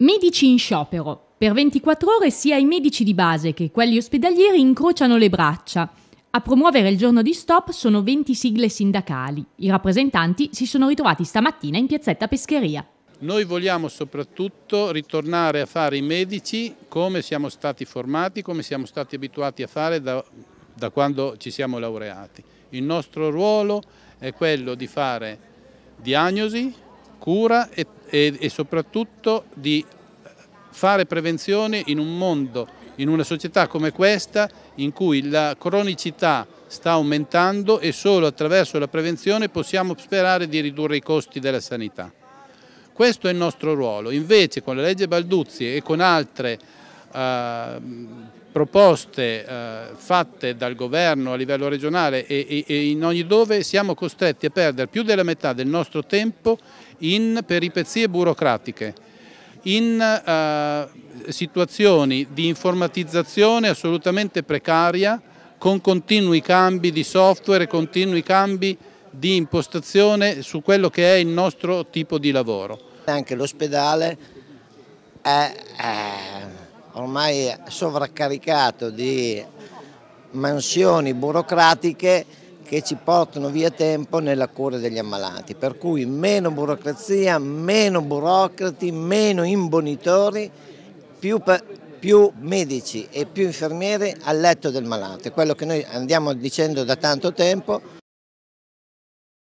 Medici in sciopero. Per 24 ore sia i medici di base che quelli ospedalieri incrociano le braccia. A promuovere il giorno di stop sono 20 sigle sindacali. I rappresentanti si sono ritrovati stamattina in piazzetta Pescheria. Noi vogliamo soprattutto ritornare a fare i medici come siamo stati formati, come siamo stati abituati a fare da, da quando ci siamo laureati. Il nostro ruolo è quello di fare diagnosi, cura e, e, e soprattutto di fare prevenzione in un mondo, in una società come questa in cui la cronicità sta aumentando e solo attraverso la prevenzione possiamo sperare di ridurre i costi della sanità. Questo è il nostro ruolo, invece con la legge Balduzzi e con altre Ehm, proposte eh, fatte dal governo a livello regionale e, in ogni dove siamo costretti a perdere più della metà del nostro tempo in peripezie burocratiche, in eh, situazioni di informatizzazione assolutamente precaria con continui cambi di software e continui cambi di impostazione su quello che è il nostro tipo di lavoro. Anche l'ospedale è, è eh, ormai sovraccaricato di mansioni burocratiche che ci portano via tempo nella cura degli ammalati, per cui meno burocrazia, meno burocrati, meno imbonitori, più, più medici e più infermieri al letto del malato, è quello che noi andiamo dicendo da tanto tempo.